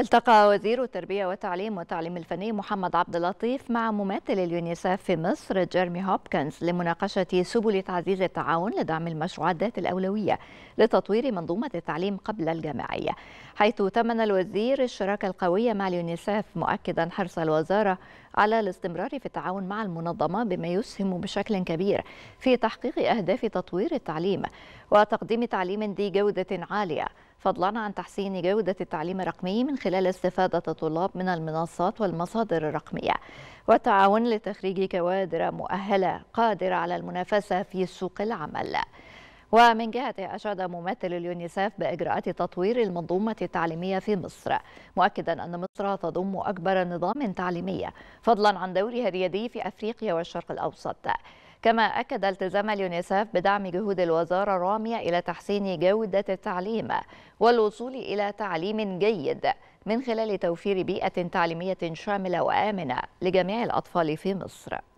التقى وزير التربية والتعليم والتعليم الفني محمد عبد اللطيف مع ممثل اليونيسف في مصر جيرمي هوبكنز لمناقشة سبل تعزيز التعاون لدعم المشروعات ذات الأولوية لتطوير منظومة التعليم قبل الجامعية حيث تمنى الوزير الشراكة القوية مع اليونيسف مؤكدا حرص الوزارة على الاستمرار في التعاون مع المنظمة بما يسهم بشكل كبير في تحقيق أهداف تطوير التعليم وتقديم تعليم ذي جودة عالية فضلا عن تحسين جودة التعليم الرقمي من خلال استفادة الطلاب من المنصات والمصادر الرقمية والتعاون لتخريج كوادر مؤهلة قادرة على المنافسة في سوق العمل ومن جهته أشاد ممثل اليونيسف بإجراءات تطوير المنظومة التعليمية في مصر مؤكدا أن مصر تضم أكبر نظام تعليمي فضلا عن دورها الريادي في أفريقيا والشرق الأوسط كما أكد التزام اليونيسف بدعم جهود الوزارة الرامية إلى تحسين جودة التعليم والوصول إلى تعليم جيد من خلال توفير بيئة تعليمية شاملة وآمنة لجميع الأطفال في مصر